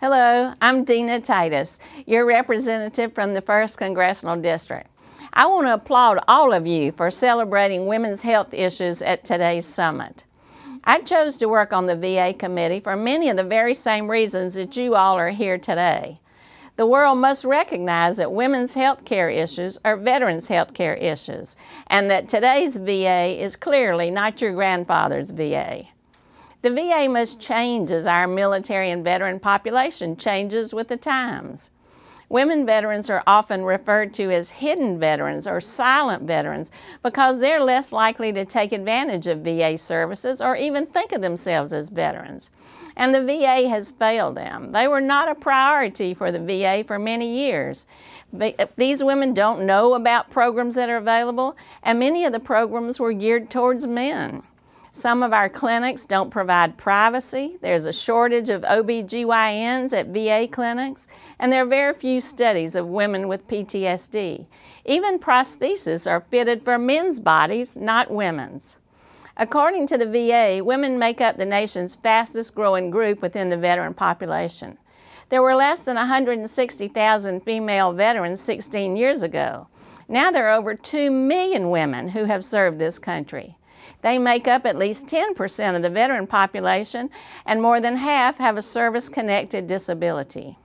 Hello, I'm Dina Titus, your representative from the 1st Congressional District. I want to applaud all of you for celebrating women's health issues at today's summit. I chose to work on the VA committee for many of the very same reasons that you all are here today. The world must recognize that women's health care issues are veterans' health care issues, and that today's VA is clearly not your grandfather's VA. The VA must change as our military and veteran population changes with the times. Women veterans are often referred to as hidden veterans or silent veterans because they're less likely to take advantage of VA services or even think of themselves as veterans. And the VA has failed them. They were not a priority for the VA for many years. These women don't know about programs that are available, and many of the programs were geared towards men. Some of our clinics don't provide privacy. There's a shortage of OBGYNs at VA clinics, and there are very few studies of women with PTSD. Even prostheses are fitted for men's bodies, not women's. According to the VA, women make up the nation's fastest growing group within the veteran population. There were less than 160,000 female veterans 16 years ago. Now there are over 2 million women who have served this country. They make up at least 10% of the veteran population, and more than half have a service connected disability.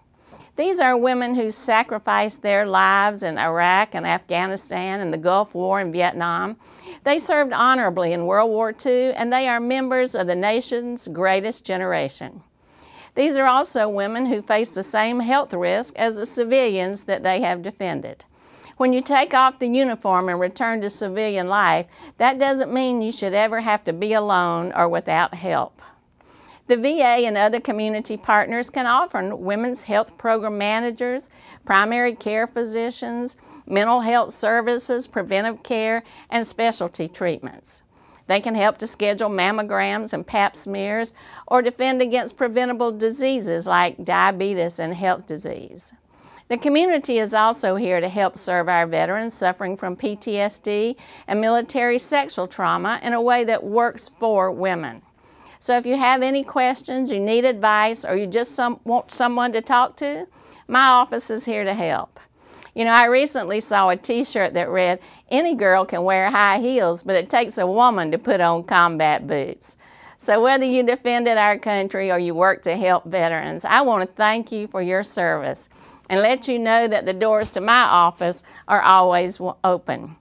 These are women who sacrificed their lives in Iraq and Afghanistan and the Gulf War and Vietnam. They served honorably in World War II, and they are members of the nation's greatest generation. These are also women who face the same health risk as the civilians that they have defended. When you take off the uniform and return to civilian life, that doesn't mean you should ever have to be alone or without help. The VA and other community partners can offer women's health program managers, primary care physicians, mental health services, preventive care, and specialty treatments. They can help to schedule mammograms and pap smears or defend against preventable diseases like diabetes and health disease. The community is also here to help serve our veterans suffering from PTSD and military sexual trauma in a way that works for women. So if you have any questions, you need advice, or you just some, want someone to talk to, my office is here to help. You know, I recently saw a t-shirt that read, any girl can wear high heels, but it takes a woman to put on combat boots. So whether you defended our country or you work to help veterans, I want to thank you for your service and let you know that the doors to my office are always open.